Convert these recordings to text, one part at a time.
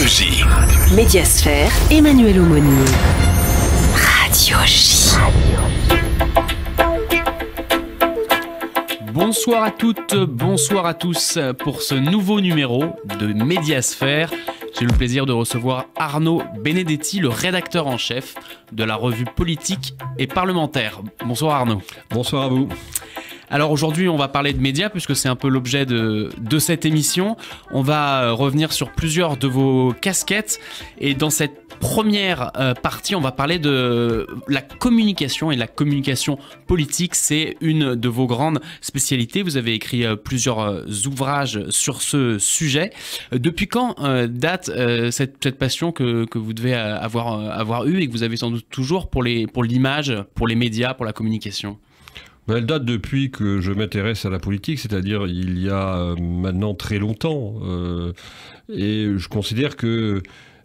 Radio Médiasphère, Emmanuel Radio Bonsoir à toutes, bonsoir à tous pour ce nouveau numéro de Médiasphère. J'ai le plaisir de recevoir Arnaud Benedetti, le rédacteur en chef de la revue politique et parlementaire. Bonsoir Arnaud. Bonsoir à vous. Alors aujourd'hui, on va parler de médias puisque c'est un peu l'objet de, cette émission. On va euh, revenir sur plusieurs de vos casquettes et dans cette première euh, partie, on va parler de la communication et la communication politique. C'est une de vos grandes spécialités. Vous avez écrit euh, plusieurs ouvrages sur ce sujet. Depuis quand date cette, passion que, que, vous devez avoir, avoir eue et que vous avez sans doute toujours pour l'image, pour, pour les médias, pour la communication ben, elle date depuis que je m'intéresse à la politique, c'est-à-dire il y a euh, maintenant très longtemps. Euh, et je considère que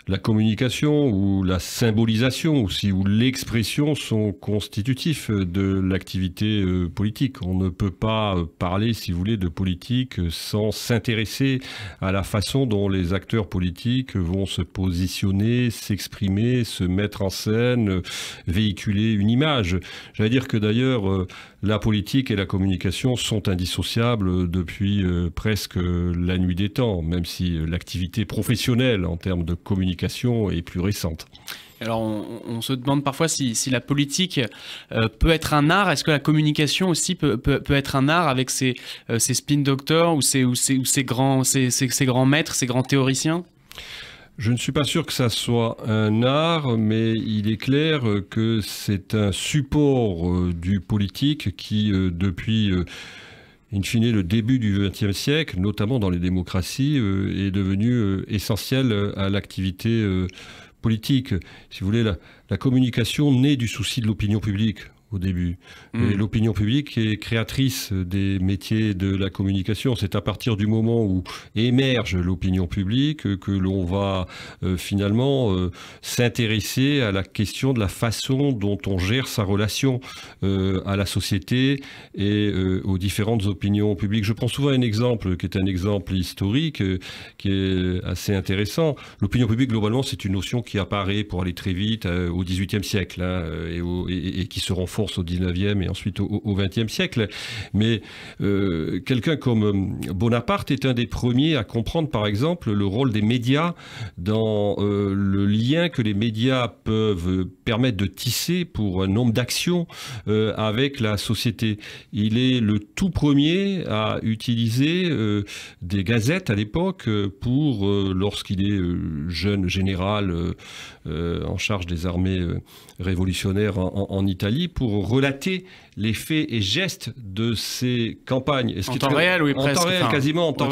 la communication ou la symbolisation aussi, ou l'expression sont constitutifs de l'activité euh, politique. On ne peut pas parler, si vous voulez, de politique sans s'intéresser à la façon dont les acteurs politiques vont se positionner, s'exprimer, se mettre en scène, véhiculer une image. J'allais dire que d'ailleurs, la politique et la communication sont indissociables depuis euh, presque la nuit des temps, même si euh, l'activité professionnelle en termes de communication est plus récente. Alors on, se demande parfois si, la politique euh, peut être un art, est-ce que la communication aussi peut, être un art avec ces spin doctors ou ses, ou ou grands, grands maîtres, ces grands théoriciens je ne suis pas sûr que ça soit un art, mais il est clair que c'est un support euh, du politique qui, euh, depuis euh, in fine, le début du XXe siècle, notamment dans les démocraties, est devenu essentiel à l'activité politique. Si vous voulez, la, la, communication naît du souci de l'opinion publique au début. Hmm. l'opinion publique est créatrice des métiers de la communication. C'est à partir du moment où émerge l'opinion publique que l'on va euh, finalement euh, s'intéresser à la question de la façon dont on gère sa relation euh, à la société et aux différentes opinions publiques. Je prends souvent un exemple qui est un exemple historique, qui est assez intéressant. L'opinion publique, globalement, c'est une notion qui apparaît pour aller très vite au XVIIIe siècle hein, et, et, qui se renforce au 19e et ensuite au, 20e siècle. Mais euh, quelqu'un comme euh, Bonaparte est un des premiers à comprendre, par exemple, le rôle des médias dans euh, le lien que les médias peuvent permettre de tisser pour un nombre d'actions avec la société. Il est le tout premier à utiliser des gazettes à l'époque pour, lorsqu'il est jeune général en charge des armées révolutionnaires en, en Italie, pour relater les faits et gestes de ces campagnes. -ce en temps réel, ou presque. En réel, quasiment en temps,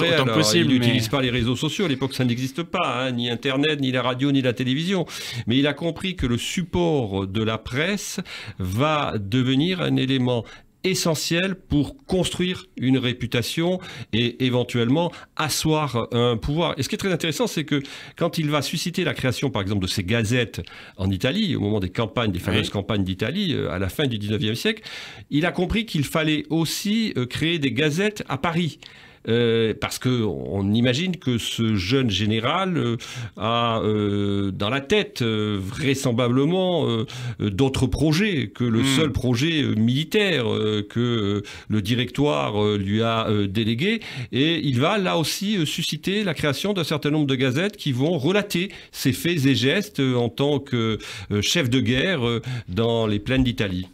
il n'utilise pas les réseaux sociaux. À l'époque, ça n'existe pas, hein, ni Internet, ni la radio, ni la télévision. Mais il a compris que le support de la presse va devenir un élément essentiel pour construire une réputation et éventuellement asseoir un pouvoir. Et ce qui est très intéressant, c'est que quand il va susciter la création, par exemple, de ces gazettes en Italie, au moment des campagnes, des fameuses campagnes d'Italie, euh, à la fin du 19e siècle, il a compris qu'il fallait aussi euh, créer des gazettes à Paris. Euh, parce que on imagine que ce jeune général euh, a euh, dans la tête vraisemblablement d'autres projets que le hmm. seul projet militaire que le directoire lui a délégué, et il va là aussi susciter la création d'un certain nombre de gazettes qui vont relater ses faits et gestes en tant que chef de guerre dans les plaines d'Italie.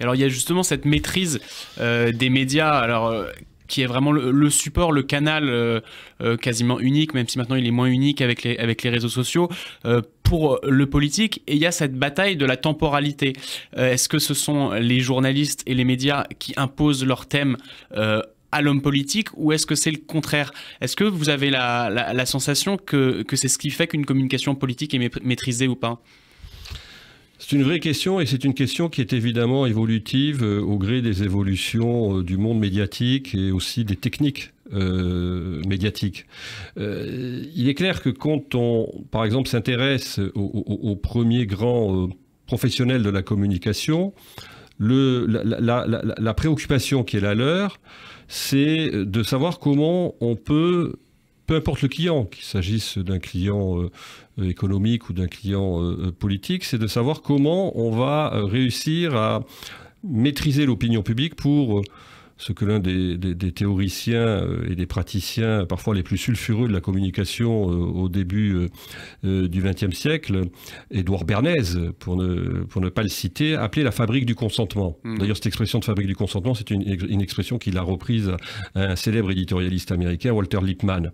Alors il y a justement cette maîtrise des médias. Alors qui est vraiment le, support, le canal euh, euh, quasiment unique, même si maintenant il est moins unique avec les, avec les réseaux sociaux, euh, pour le politique. Et il y a cette bataille de la temporalité. Est-ce que ce sont les journalistes et les médias qui imposent leur thème à l'homme politique ou est-ce que c'est le contraire Est-ce que vous avez la, la, la sensation que, que c'est ce qui fait qu'une communication politique est maîtrisée ou pas c'est une vraie question et c'est une question qui est évidemment évolutive euh, au gré des évolutions euh, du monde médiatique et aussi des techniques euh, médiatiques. il est clair que quand on, par exemple, s'intéresse aux, premiers grands professionnels de la communication, la, la, préoccupation qui est la leur, c'est de savoir comment on peut peu importe le client, qu'il s'agisse d'un client économique ou d'un client euh, euh, politique, c'est de savoir comment on va euh, réussir à maîtriser l'opinion publique pour ce que l'un des, théoriciens euh, et des praticiens parfois les plus sulfureux de la communication euh, au début euh, du XXe siècle, Édouard Bernays, pour ne, pour ne pas le citer, appelait la fabrique du consentement. Hmm. D'ailleurs, cette expression de fabrique du consentement, c'est une, expression qu'il a reprise à un célèbre éditorialiste américain, Walter Lippmann.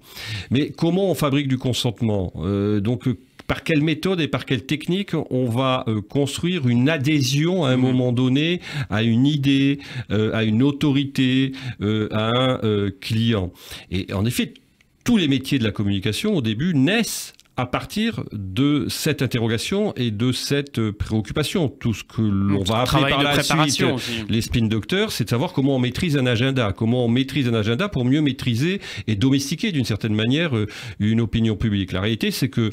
Mais comment on fabrique du consentement Donc, par quelle méthode et par quelle technique on va euh, construire une adhésion à un mhm. moment donné à une idée, euh, à une autorité, euh, à un client. Et en effet, tous les métiers de la communication au début naissent à partir de cette interrogation et de cette euh, préoccupation. Tout ce que l'on va appeler par la suite euh, les spin doctors, c'est de savoir comment on maîtrise un agenda, comment on maîtrise un agenda pour mieux maîtriser et domestiquer d'une certaine manière euh, une opinion publique. La réalité, c'est que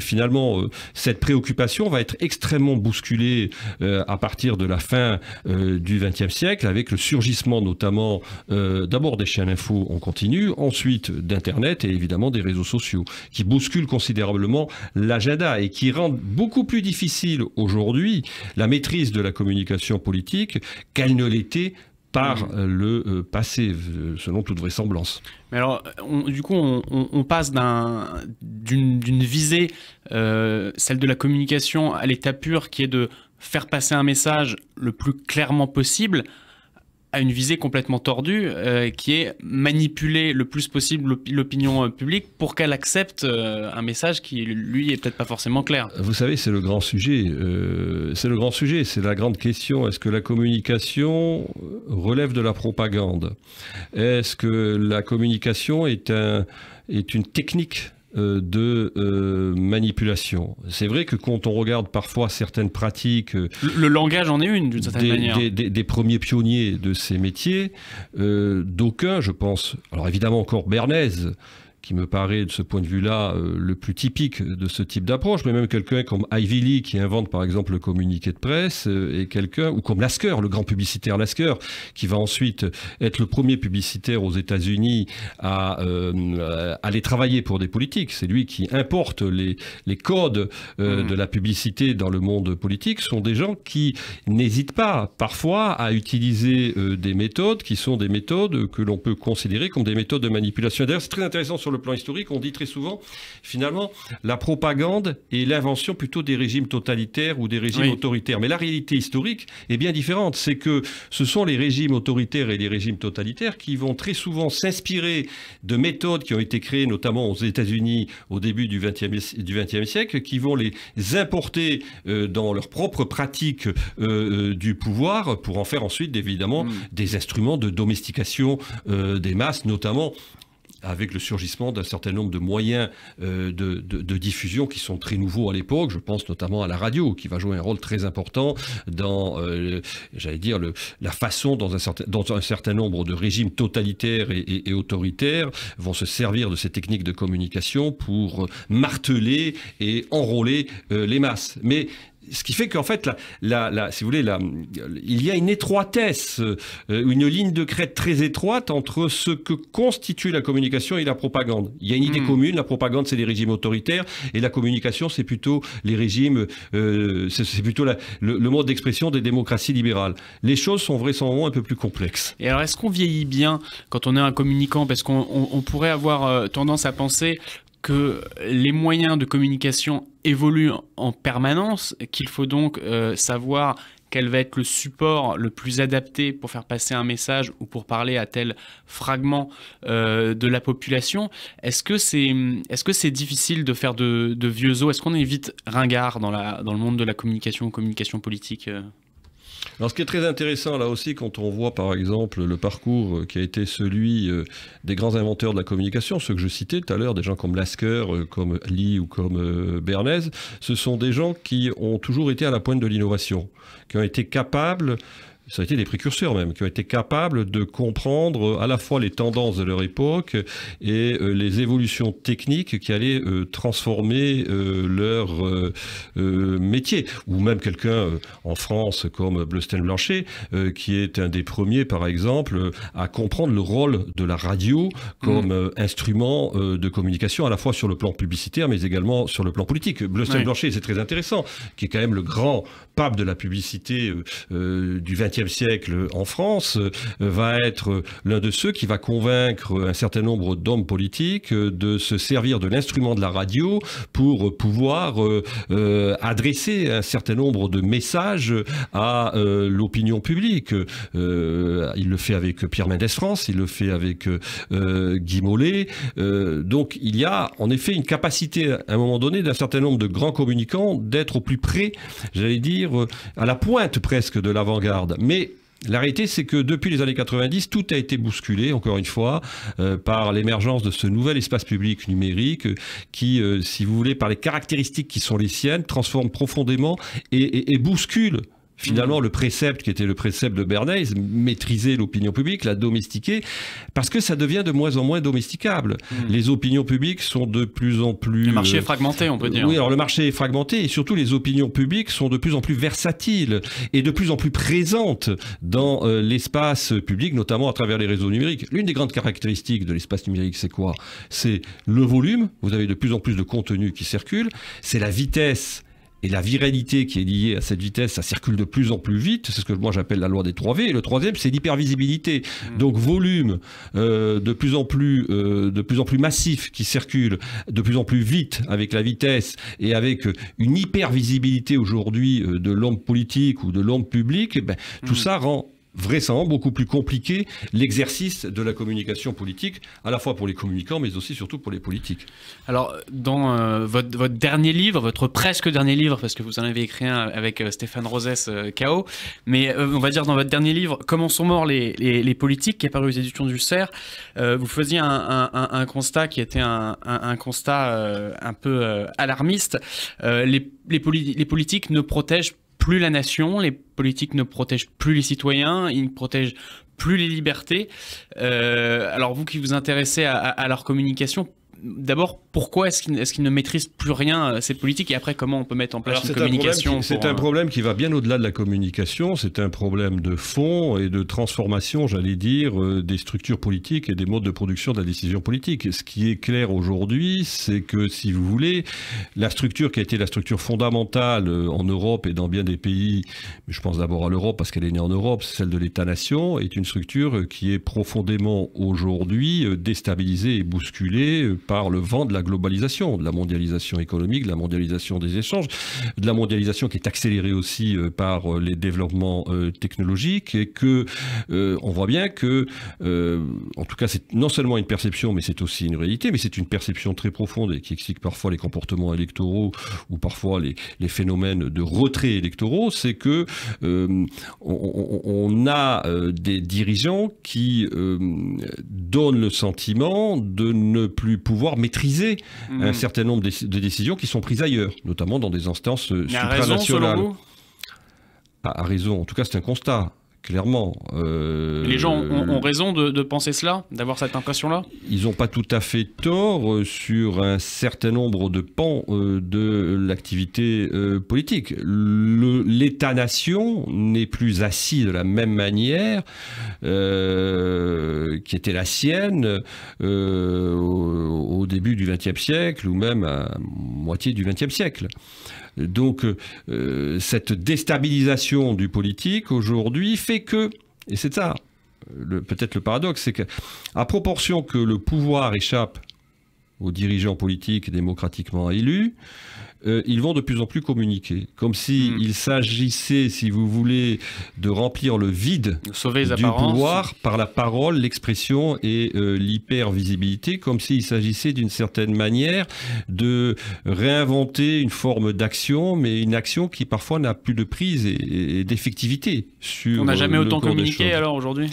finalement, cette préoccupation va être extrêmement bousculée à partir de la fin du XXe siècle, avec le surgissement notamment d'abord des chaînes info en continu, ensuite d'Internet et évidemment des réseaux sociaux, qui bousculent considérablement l'agenda et qui rend beaucoup plus difficile aujourd'hui la maîtrise de la communication politique qu'elle ne l'était par mmh. euh, le euh, passé, selon toute vraisemblance. Mais alors, du coup, on, passe d'une visée, euh, celle de la communication, à l'état pur, qui est de faire passer un message le plus clairement possible, à une visée complètement tordue euh, qui est manipuler le plus possible l'opinion euh, publique pour qu'elle accepte euh, un message qui lui est peut-être pas forcément clair. Vous savez, c'est le grand sujet. c'est le grand sujet, c'est la grande question. Est-ce que la communication relève de la propagande Est-ce que la communication est un est une technique euh, de euh, manipulation. C'est vrai que quand on regarde parfois certaines pratiques... Euh, le, langage en est une, d'une certaine manière. Des, premiers pionniers de ces métiers, d'aucuns, je pense, alors évidemment encore Bernays, qui me paraît de ce point de vue-là euh, le plus typique de ce type d'approche, mais même quelqu'un comme Ivy Lee qui invente par exemple le communiqué de presse, euh, et quelqu'un, ou comme Lasker, le grand publicitaire Lasker, qui va ensuite être le premier publicitaire aux États-Unis à euh, aller travailler pour des politiques. C'est lui qui importe les, les codes hmm. de la publicité dans le monde politique, sont des gens qui n'hésitent pas parfois à utiliser des méthodes qui sont des méthodes que l'on peut considérer comme des méthodes de manipulation. D'ailleurs, c'est très intéressant sur le plan historique, on dit très souvent, finalement, la propagande est l'invention plutôt des régimes totalitaires ou des régimes autoritaires. Mais la réalité historique est bien différente. C'est que ce sont les régimes autoritaires et les régimes totalitaires qui vont très souvent s'inspirer de méthodes qui ont été créées notamment aux États-Unis au début du XXe siècle, qui vont les importer euh, dans leur propre pratique euh, euh, du pouvoir pour en faire ensuite évidemment mm. des instruments de domestication des masses, notamment avec le surgissement d'un certain nombre de moyens euh, de, de, de, diffusion qui sont très nouveaux à l'époque. Je pense notamment à la radio, qui va jouer un rôle très important dans, euh, j'allais dire, le, la façon dont un, certain, un certain nombre de régimes totalitaires et, et, autoritaires vont se servir de ces techniques de communication pour marteler et enrôler euh, les masses. Mais ce qui fait qu'en fait, la, si vous voulez, il y a une étroitesse, euh, une ligne de crête très étroite entre ce que constitue la communication et la propagande. Il y a une idée hmm. commune, la propagande c'est les régimes autoritaires et la communication c'est plutôt les régimes, euh, c'est plutôt le, le, mode d'expression des démocraties libérales. Les choses sont vraisemblablement un peu plus complexes. Et alors est-ce qu'on vieillit bien quand on est un communicant Parce qu'on pourrait avoir euh, tendance à penser que les moyens de communication évoluent en permanence, qu'il faut donc euh, savoir quel va être le support le plus adapté pour faire passer un message ou pour parler à tel fragment euh, de la population. Est-ce que c'est est -ce c'est difficile de faire de, vieux os Est-ce qu'on évite vite ringard dans, la, dans le monde de la communication, communication politique euh? Alors ce qui est très intéressant là aussi, quand on voit par exemple le parcours euh, qui a été celui euh, des grands inventeurs de la communication, ceux que je citais tout à l'heure, des gens comme Lasker, euh, comme Lee ou comme Bernays, ce sont des gens qui ont toujours été à la pointe de l'innovation, qui ont été capables ça a été des précurseurs même, qui ont été capables de comprendre euh, à la fois les tendances de leur époque et euh, les évolutions techniques qui allaient euh, transformer leur métier. Ou même quelqu'un en France comme Blustin Blanchet, qui est un des premiers, par exemple, à comprendre le rôle de la radio comme mm. instrument de communication, à la fois sur le plan publicitaire, mais également sur le plan politique. Bleustein Blanchet, c'est très intéressant, qui est quand même le grand pape de la publicité du 20 siècle en France euh, va être l'un de ceux qui va convaincre un certain nombre d'hommes politiques euh, de se servir de l'instrument de la radio pour pouvoir euh, adresser un certain nombre de messages à l'opinion publique. il le fait avec Pierre Mendès France, il le fait avec Guy Mollet. donc il y a en effet une capacité à un moment donné d'un certain nombre de grands communicants d'être au plus près, j'allais dire, à la pointe presque de l'avant-garde mais la réalité, c'est que depuis les années 90, tout a été bousculé, encore une fois, euh, par l'émergence de ce nouvel espace public numérique euh, qui, euh, si vous voulez, par les caractéristiques qui sont les siennes, transforme profondément et bouscule Finalement, le précepte qui était le précepte de Bernays, maîtriser l'opinion publique, la domestiquer, parce que ça devient de moins en moins domesticable. Hmm. Les opinions publiques sont de plus en plus... Le marché est euh, fragmenté, on peut dire. Oui, alors le marché est fragmenté et surtout les opinions publiques sont de plus en plus versatiles et de plus en plus présentes dans euh, l'espace public, notamment à travers les réseaux numériques. L'une des grandes caractéristiques de l'espace numérique, c'est quoi C'est le volume, vous avez de plus en plus de contenu qui circule, c'est la vitesse et la viralité qui est liée à cette vitesse, ça circule de plus en plus vite. C'est ce que moi j'appelle la loi des 3 V. Et le troisième, c'est l'hypervisibilité. Mmh. Donc volume euh, de plus en plus, euh, de plus en plus massif qui circule, de plus en plus vite avec la vitesse et avec euh, une hypervisibilité aujourd'hui de l'ombre politique ou de l'ombre publique, eh ben, tout mmh. ça rend Vraiment beaucoup plus compliqué l'exercice de la communication politique, à la fois pour les communicants, mais aussi surtout pour les politiques. Alors, dans euh, votre, dernier livre, votre presque dernier livre, parce que vous en avez écrit un avec euh, Stéphane Rosès, euh, KO, mais on va dire dans votre dernier livre, Comment sont morts les, politiques, qui est paru aux éditions du CERF, vous faisiez un, constat qui était un, constat un peu alarmiste. les, les politiques ne protègent plus la nation, les politiques ne protègent plus les citoyens, ils ne protègent plus les libertés. Euh, alors vous qui vous intéressez à leur communication, d'abord, pourquoi est-ce qu'ils ne maîtrisent plus rien euh, cette politique et après, comment on peut mettre en place une communication C'est un, euh, problème qui va bien au-delà de la communication, c'est un problème de fond et de transformation, j'allais dire, euh, des structures politiques et des modes de production de la décision politique. ce qui est clair aujourd'hui, c'est que, si vous voulez, la structure qui a été la structure fondamentale en Europe et dans bien des pays, je pense d'abord à l'Europe parce qu'elle est née en Europe, celle de l'État-nation, est une structure qui est profondément aujourd'hui déstabilisée et bousculée par le vent de la globalisation, de la mondialisation économique, de la mondialisation des échanges, de la mondialisation qui est accélérée aussi euh, par euh, les développements euh, technologiques et que on voit bien que, en tout cas, c'est non seulement une perception, mais c'est aussi une réalité, mais c'est une perception très profonde et qui explique parfois les comportements électoraux ou parfois les, phénomènes de retrait électoraux, c'est que on, a des dirigeants qui donnent le sentiment de ne plus pouvoir maîtriser un mm-hmm. certain nombre de, décisions qui sont prises ailleurs, notamment dans des instances euh, supranationales. Raison, à raison, en tout cas c'est un constat clairement. Euh, les gens ont, raison de, penser cela, d'avoir cette impression-là Ils n'ont pas tout à fait tort euh, sur un certain nombre de pans euh, de l'activité politique. L'État-nation n'est plus assis de la même manière qui était la sienne au, début du XXe siècle ou même à moitié du XXe siècle. Donc euh, cette déstabilisation du politique aujourd'hui fait que, et c'est ça peut-être le paradoxe, c'est qu'à proportion que le pouvoir échappe aux dirigeants politiques démocratiquement élus, euh, ils vont de plus en plus communiquer, comme s'il hmm. s'agissait, si vous voulez, de remplir le vide du pouvoir par la parole, l'expression et euh, l'hypervisibilité, comme s'il s'agissait d'une certaine manière de réinventer une forme d'action, mais une action qui parfois n'a plus de prise et, d'effectivité. Sur On n'a jamais autant communiqué alors aujourd'hui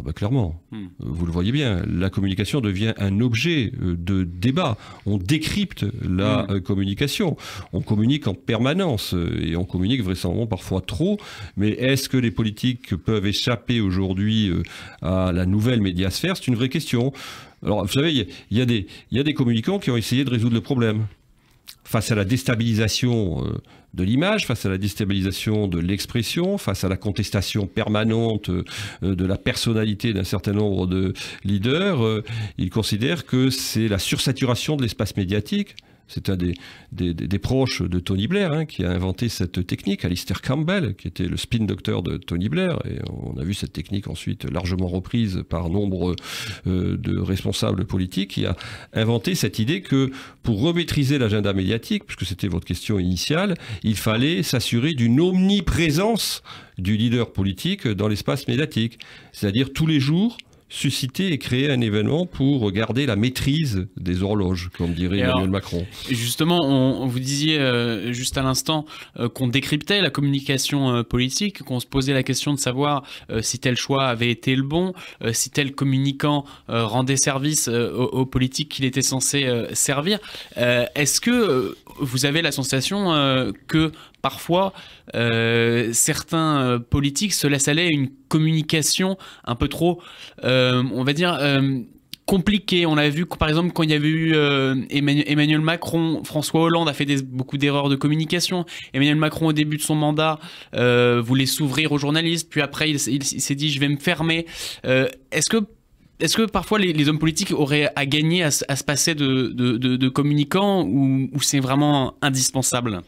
ah bah, clairement, hmm. vous le voyez bien, la communication devient un objet euh, de débat. On décrypte la hmm. euh, communication, on communique en permanence euh, et on communique vraisemblablement parfois trop. Mais est-ce que les politiques peuvent échapper aujourd'hui à la nouvelle médiasphère C'est une vraie question. Alors vous savez, il y, y, a des communicants qui ont essayé de résoudre le problème face à la déstabilisation euh, de l'image, face à la déstabilisation de l'expression, face à la contestation permanente euh, de la personnalité d'un certain nombre de leaders, euh, il considère que c'est la sursaturation de l'espace médiatique c'est un des, proches de Tony Blair hein, qui a inventé cette technique, Alistair Campbell, qui était le spin docteur de Tony Blair. Et on a vu cette technique ensuite largement reprise par nombre euh, de responsables politiques qui a inventé cette idée que pour remaîtriser l'agenda médiatique, puisque c'était votre question initiale, il fallait s'assurer d'une omniprésence du leader politique dans l'espace médiatique. C'est-à-dire tous les jours, susciter et créer un événement pour garder la maîtrise des horloges, comme dirait Emmanuel Macron. Justement, on, vous disiez euh, juste à l'instant euh, qu'on décryptait la communication euh, politique, qu'on se posait la question de savoir si tel choix avait été le bon, si tel communicant rendait service aux, politiques qu'il était censé servir. Est-ce que vous avez la sensation que parfois, euh, certains euh, politiques se laissent aller à une communication un peu trop, euh, on va dire, compliquée. On l'a vu, par exemple, quand il y avait eu Emmanuel Macron, François Hollande a fait beaucoup d'erreurs de communication. Emmanuel Macron, au début de son mandat, voulait s'ouvrir aux journalistes, puis après, il, s'est dit, je vais me fermer. Est-ce que est-ce que parfois les, hommes politiques auraient à gagner à, se passer de, communicants ou c'est vraiment indispensable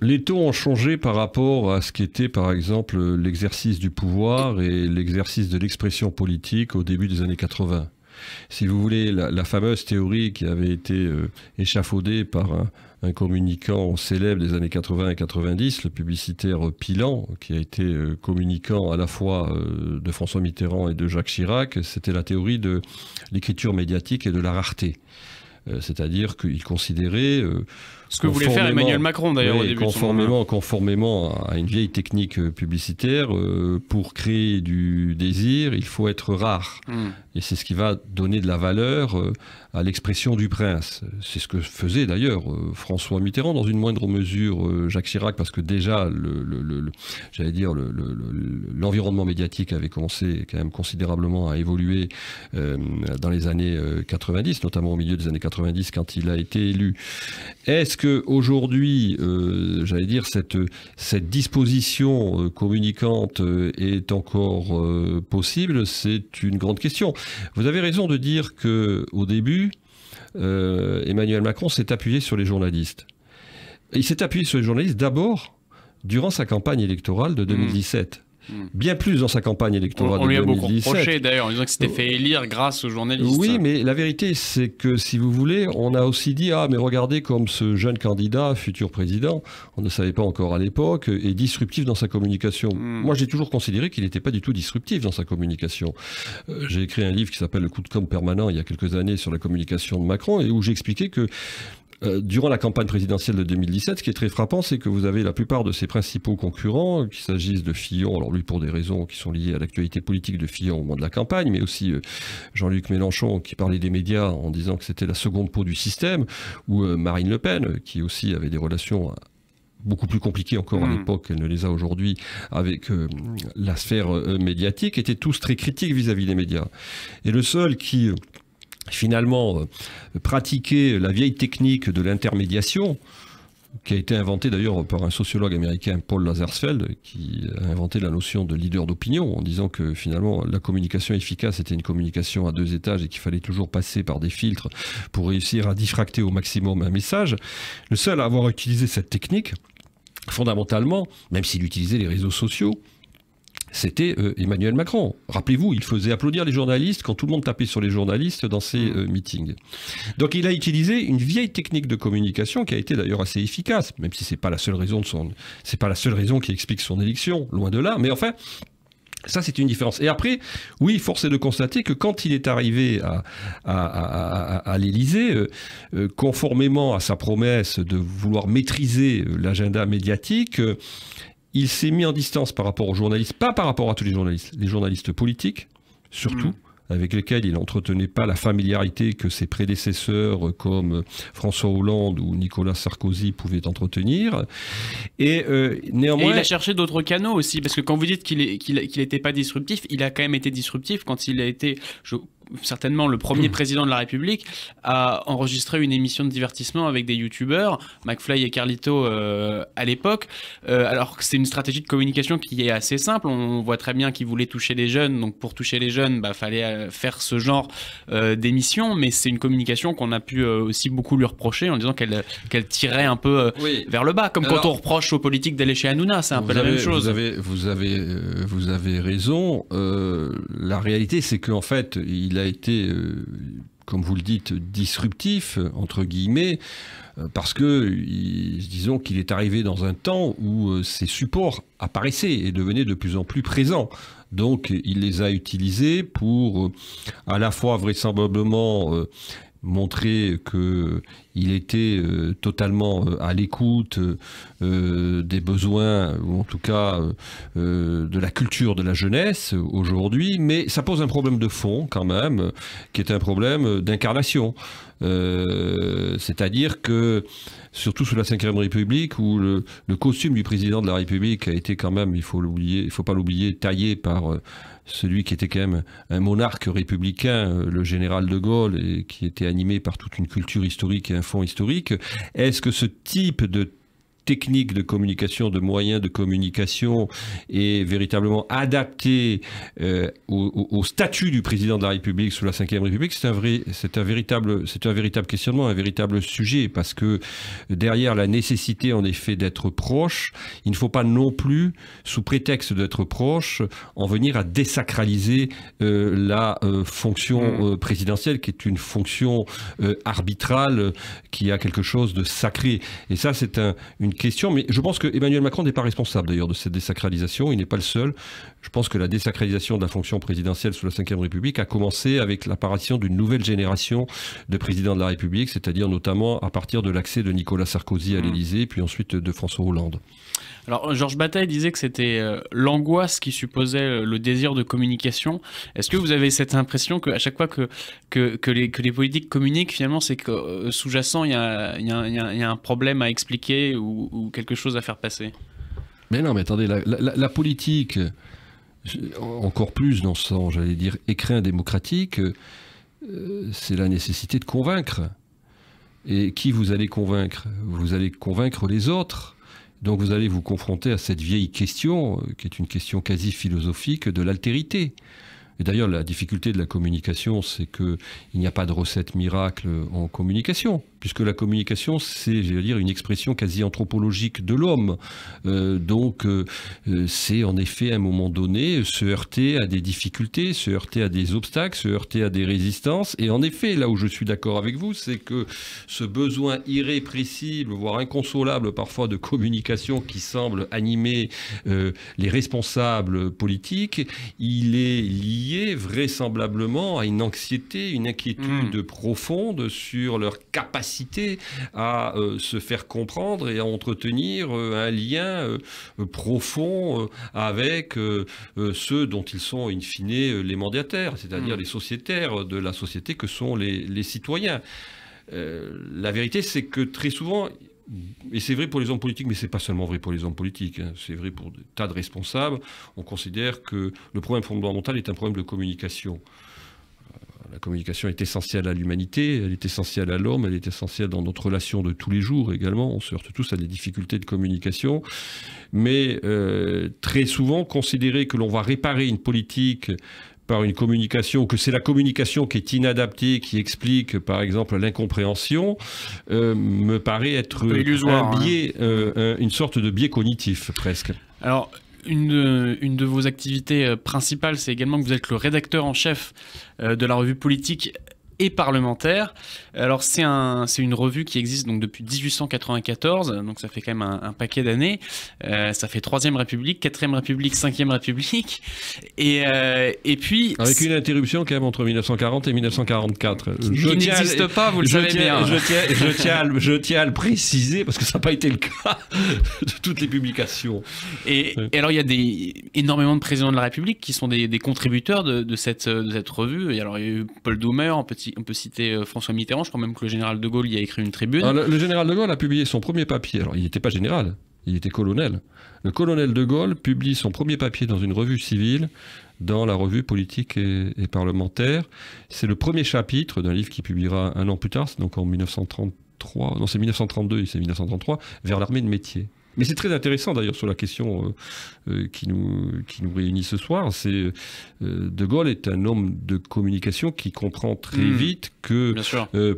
les taux ont changé par rapport à ce qu'était par exemple l'exercice du pouvoir et l'exercice de l'expression politique au début des années 80. Si vous voulez, la, fameuse théorie qui avait été euh, échafaudée par un, communicant célèbre des années 80 et 90, le publicitaire Pilan, qui a été euh, communicant à la fois euh, de François Mitterrand et de Jacques Chirac, c'était la théorie de l'écriture médiatique et de la rareté. Euh, c'est-à-dire qu'il considérait... Euh, ce que voulait faire Emmanuel Macron d'ailleurs au début. Conformément, conformément à une vieille technique euh, publicitaire, pour créer du désir, il faut être rare. Hmm. Et c'est ce qui va donner de la valeur à l'expression du prince. C'est ce que faisait d'ailleurs François Mitterrand, dans une moindre mesure Jacques Chirac, parce que déjà, le, j'allais dire, l'environnement médiatique avait commencé quand même considérablement à évoluer dans les années 90, notamment au milieu des années 90 quand il a été élu. Est-ce que aujourd'hui, euh, j'allais dire, cette, cette disposition euh, communicante euh, est encore possible C'est une grande question. Vous avez raison de dire que au début, Emmanuel Macron s'est appuyé sur les journalistes. Il s'est appuyé sur les journalistes d'abord durant sa campagne électorale de 2017. Mmh. Mm. bien plus dans sa campagne électorale. On, on lui a beaucoup d'ailleurs en disant que c'était euh, fait élire grâce aux journalistes. Oui, mais la vérité, c'est que si vous voulez, on a aussi dit ah mais regardez comme ce jeune candidat, futur président, on ne savait pas encore à l'époque, est disruptif dans sa communication. Mm. Moi, j'ai toujours considéré qu'il n'était pas du tout disruptif dans sa communication. Euh, j'ai écrit un livre qui s'appelle Le coup de com permanent il y a quelques années sur la communication de Macron et où j'expliquais que euh, durant la campagne présidentielle de 2017, ce qui est très frappant, c'est que vous avez la plupart de ses principaux concurrents, qu'il s'agisse de Fillon, alors lui pour des raisons qui sont liées à l'actualité politique de Fillon au moment de la campagne, mais aussi euh, Jean-Luc Mélenchon qui parlait des médias en disant que c'était la seconde peau du système, ou euh, Marine Le Pen qui aussi avait des relations beaucoup plus compliquées encore à hmm. l'époque qu'elle ne les a aujourd'hui avec la sphère médiatique, étaient tous très critiques vis à -vis des médias. Et le seul qui finalement euh, pratiquer la vieille technique de l'intermédiation, qui a été inventée d'ailleurs par un sociologue américain, Paul Lazarsfeld, qui a inventé la notion de leader d'opinion, en disant que finalement la communication efficace était une communication à deux étages et qu'il fallait toujours passer par des filtres pour réussir à diffracter au maximum un message. Le seul à avoir utilisé cette technique, fondamentalement, même s'il utilisait les réseaux sociaux, c'était euh, Emmanuel Macron. Rappelez-vous, il faisait applaudir les journalistes quand tout le monde tapait sur les journalistes dans ses mm. euh, meetings. Donc il a utilisé une vieille technique de communication qui a été d'ailleurs assez efficace, même si c'est pas la seule raison son, pas la seule raison qui explique son élection, loin de là. Mais enfin, ça, c'est une différence. Et après, oui, force est de constater que quand il est arrivé à, l'Élysée, euh, conformément à sa promesse de vouloir maîtriser l'agenda médiatique, il s'est mis en distance par rapport aux journalistes, pas par rapport à tous les journalistes, les journalistes politiques, surtout. Mm. avec lesquels il n'entretenait pas la familiarité que ses prédécesseurs comme euh, François Hollande ou Nicolas Sarkozy pouvaient entretenir. Et euh, néanmoins... il a cherché d'autres canaux aussi, parce que quand vous dites qu'il n'était pas disruptif, il a quand même été disruptif quand il a été, certainement le premier mmh. président de la République a enregistré une émission de divertissement avec des youtubeurs, McFly et Carlito euh, à l'époque. Euh, alors que c'est une stratégie de communication qui est assez simple. On voit très bien qu'il voulait toucher les jeunes. Donc pour toucher les jeunes, bah fallait euh, faire ce genre d'émission. Mais c'est une communication qu'on a pu aussi beaucoup lui reprocher en disant qu'elle tirait un peu vers le bas, comme quand on reproche aux politiques d'aller chez Hanouna. C'est un peu la même chose. Vous avez vous avez vous avez raison. la réalité, c'est qu'en fait, il il a été, euh, comme vous le dites, disruptif, entre guillemets, euh, parce que, disons qu'il est arrivé dans un temps où ces euh, supports apparaissaient et devenaient de plus en plus présents. Donc il les a utilisés pour à la fois vraisemblablement montrer qu'il était euh, totalement euh, à l'écoute euh, des besoins, ou en tout cas de la culture de la jeunesse aujourd'hui, mais ça pose un problème de fond quand même, qui est un problème d'incarnation. c'est-à-dire que, surtout sous la Ve République, où le, le, costume du président de la République a été quand même, il faut l'oublier, il faut pas l'oublier, taillé par celui qui était quand même un monarque républicain, euh, le général de Gaulle, et qui était animé par toute une culture historique et un fond historique. Est-ce que ce type de techniques de communication, de moyens de communication est véritablement adapté euh, au, statut du président de la République sous la Ve République, c'est un, vrai, c'est un, véritable, c'est un véritable questionnement, un véritable sujet parce que derrière la nécessité en effet d'être proche, il ne faut pas non plus, sous prétexte d'être proche, en venir à désacraliser euh, la euh, fonction mmh. présidentielle qui est une fonction arbitrale qui a quelque chose de sacré. Et ça, c'est un, une question, mais je pense que Macron n'est pas responsable d'ailleurs de cette désacralisation. Il n'est pas le seul. Je pense que la désacralisation de la fonction présidentielle sous la Ve République a commencé avec l'apparition d'une nouvelle génération de présidents de la République, c'est-à-dire notamment à partir de l'accès de Nicolas Sarkozy à mmh. l'Élysée, puis ensuite de François Hollande. Alors, Georges Bataille disait que c'était euh, l'angoisse qui supposait euh, le désir de communication. Est-ce que vous avez cette impression qu'à chaque fois que, que, les, politiques communiquent, finalement, c'est que sous-jacent, il y a, un problème à expliquer ou, quelque chose à faire passer Mais non, mais attendez, la, politique, encore plus dans ce sens, j'allais dire, écrin démocratique, euh, c'est la nécessité de convaincre. Et qui vous allez convaincre Vous allez convaincre les autres. Donc vous allez vous confronter à cette vieille question, euh, qui est une question quasi philosophique, de l'altérité. Et d'ailleurs, la difficulté de la communication, c'est qu'il n'y a pas de recette miracle en communication puisque la communication, c'est, je dire, une expression quasi anthropologique de l'homme. Euh, donc, euh, euh, c'est en effet, à un moment donné, se heurter à des difficultés, se heurter à des obstacles, se heurter à des résistances. Et en effet, là où je suis d'accord avec vous, c'est que ce besoin irrépressible, voire inconsolable parfois de communication qui semble animer les responsables politiques, il est lié vraisemblablement à une anxiété, une inquiétude hmm. profonde sur leur capacité à euh, se faire comprendre et à entretenir euh, un lien euh, profond avec ceux dont ils sont in fine les mandataires, c'est-à-dire mm. les sociétaires de la société que sont les, citoyens. la vérité, c'est que très souvent, et c'est vrai pour les hommes politiques, mais c'est pas seulement vrai pour les hommes politiques, hein, c'est vrai pour des tas de responsables, on considère que le problème fondamental est un problème de communication la communication est essentielle à l'humanité, elle est essentielle à l'homme, elle est essentielle dans notre relation de tous les jours également. On se heurte tous à des difficultés de communication. Mais euh, très souvent, considérer que l'on va réparer une politique par une communication, que c'est la communication qui est inadaptée, qui explique par exemple l'incompréhension, euh, me paraît être un hein. biais, euh, une sorte de biais cognitif presque. Alors, une, de vos activités euh, principales, c'est également que vous êtes le rédacteur en chef euh, de la revue politique et parlementaire. Alors c'est un, c'est une revue qui existe donc depuis 1894, donc ça fait quand même un, paquet d'années. Euh, ça fait troisième République, quatrième République, cinquième République, et, euh, et puis avec une interruption quand même entre 1940 et 1944. Je n'existe pas, vous le savez bien. Je tiens, je, tiens à, le préciser parce que ça n'a pas été le cas de toutes les publications. Et, alors il y a des énormément de présidents de la République qui sont des, contributeurs de, cette, de cette revue. Et alors il y a eu Paul Doumer, en petit on peut citer euh, François Mitterrand, je crois même que le général de Gaulle y a écrit une tribune. le, général de Gaulle a publié son premier papier, alors il n'était pas général, il était colonel. Le colonel de Gaulle publie son premier papier dans une revue civile, dans la revue politique et, parlementaire. C'est le premier chapitre d'un livre qu'il publiera un an plus tard, donc en 1933, non c'est 1932, c'est 1933, vers l'armée de métier. Mais c'est très intéressant d'ailleurs sur la question euh, euh, qui, nous, qui nous réunit ce soir. C'est euh, De Gaulle est un homme de communication qui comprend très hmm. vite que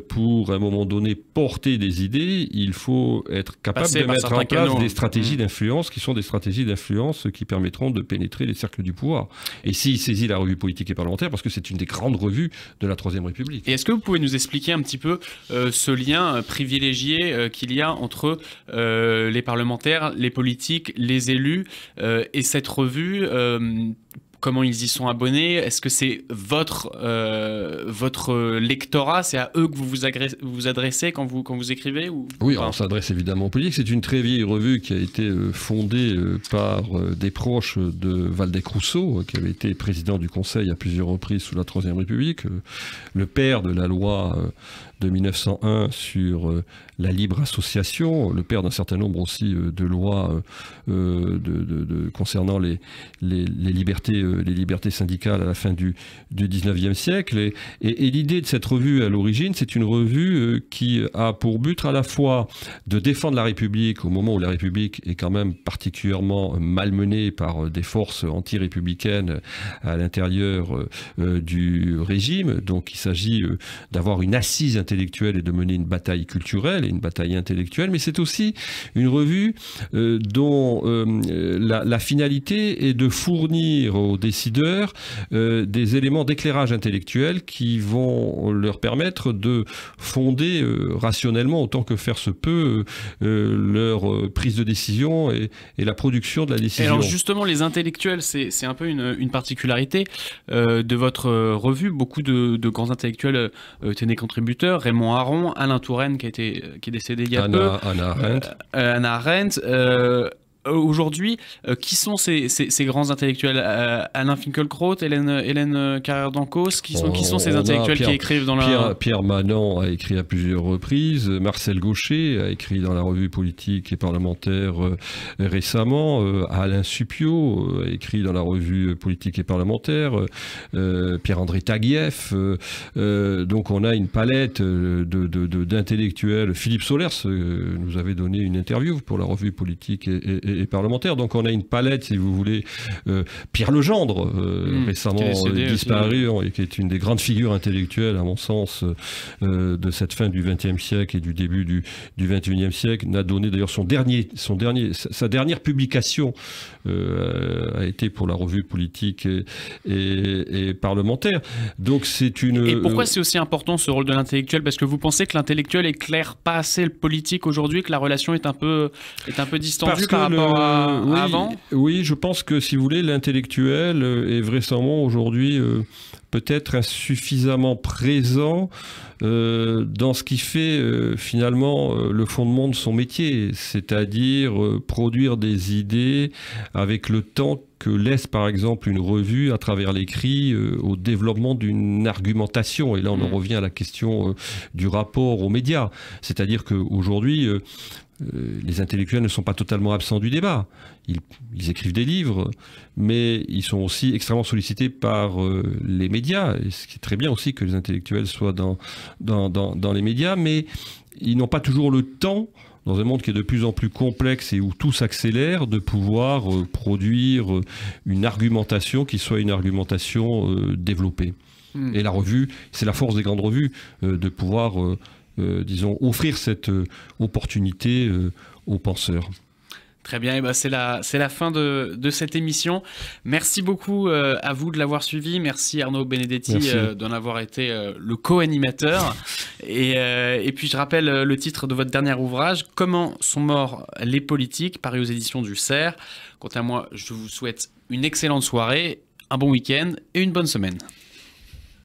pour à un moment donné porter des idées, il faut être capable de mettre en place des stratégies hmm. d'influence qui sont des stratégies d'influence qui permettront de pénétrer les cercles du pouvoir. Et s'il saisit la revue politique et parlementaire, parce que c'est une des grandes revues de la Troisième République. Et est-ce que vous pouvez nous expliquer un petit peu ce lien privilégié qu'il y a entre les parlementaires les politiques, les élus. Euh, et cette revue euh, comment ils y sont abonnés Est-ce que c'est votre, euh, votre lectorat C'est à eux que vous vous, adressez quand vous, quand vous écrivez ou... Oui, on s'adresse évidemment aux politiques. C'est une très vieille revue qui a été fondée par des proches de Valdec Rousseau, qui avait été président du Conseil à plusieurs reprises sous la Troisième République, le père de la loi de 1901 sur euh, la libre association, le père d'un certain nombre aussi euh, de lois euh, de, concernant les, les, libertés, les libertés syndicales à la fin du, du 19e siècle. Et, l'idée de cette revue à l'origine, c'est une revue qui a pour but à la fois de défendre la République au moment où la République est quand même particulièrement malmenée par des forces anti-républicaines à l'intérieur du régime. Donc il s'agit d'avoir une assise intellectuel et de mener une bataille culturelle et une bataille intellectuelle, mais c'est aussi une revue euh, dont euh, la, finalité est de fournir aux décideurs euh, des éléments d'éclairage intellectuel qui vont leur permettre de fonder rationnellement, autant que faire se peut, leur prise de décision et, la production de la décision. Et alors justement, les intellectuels, c'est un peu une, particularité de votre revue. Beaucoup de, de grands intellectuels étaient des contributeurs Raymond Aron, Alain Touraine qui, euh, qui est décédé il y a peu. Anna Arendt. Euh, euh, Anna Arendt euh, aujourd'hui, euh, qui sont ces, grands intellectuels euh, Alain Finkielkraut, Hélène, Hélène carrère dancos qui sont, ces intellectuels qui écrivent dans la... Pierre, Pierre Manant a écrit à plusieurs reprises, Marcel Gaucher a écrit dans la revue politique et parlementaire récemment, Alain Supio a écrit dans la revue politique et parlementaire, Pierre-André Taguieff, donc on a une palette d'intellectuels, Philippe Solers nous avait donné une interview pour la revue politique et parlementaires. Donc on a une palette, si vous voulez. Euh, Pierre Legendre, euh, mmh, récemment euh, disparu, hein, et qui est une des grandes figures intellectuelles, à mon sens, de cette fin du XXe siècle et du début du, du XXIe siècle, n'a donné d'ailleurs son dernier, son dernier, sa dernière publication a été pour la revue politique et, parlementaire. Donc c'est une. Et pourquoi c'est aussi important ce rôle de l'intellectuel Parce que vous pensez que l'intellectuel n'éclaire pas assez le politique aujourd'hui, que la relation est un peu, est un peu par rapport euh, euh, oui, avant Oui, je pense que si vous voulez, l'intellectuel euh, est vraisemblablement aujourd'hui peut-être insuffisamment présent dans ce qui fait finalement le fondement de son métier, c'est-à-dire produire des idées avec le temps que laisse par exemple une revue à travers l'écrit euh, au développement d'une argumentation. Et là, on en mm. revient à la question euh, du rapport aux médias. C'est-à-dire qu'aujourd'hui, euh, les intellectuels ne sont pas totalement absents du débat. Ils, écrivent des livres, mais ils sont aussi extrêmement sollicités par les médias. Et ce qui est très bien aussi que les intellectuels soient dans, dans les médias, mais ils n'ont pas toujours le temps dans un monde qui est de plus en plus complexe et où tout s'accélère, de pouvoir euh, produire euh, une argumentation qui soit une argumentation euh, développée. Hmm. Et la revue, c'est la force des grandes revues de pouvoir, disons, offrir cette opportunité aux penseurs. Très bien, ben, c'est la, la, fin de, cette émission. Merci beaucoup euh, à vous de l'avoir suivi. Merci Arnaud Benedetti euh, d'en avoir été euh, le co-animateur. Et, puis je rappelle le titre de votre dernier ouvrage, Comment sont morts les politiques, paru aux éditions du CERF. Quant à moi, je vous souhaite une excellente soirée, un bon week-end et une bonne semaine.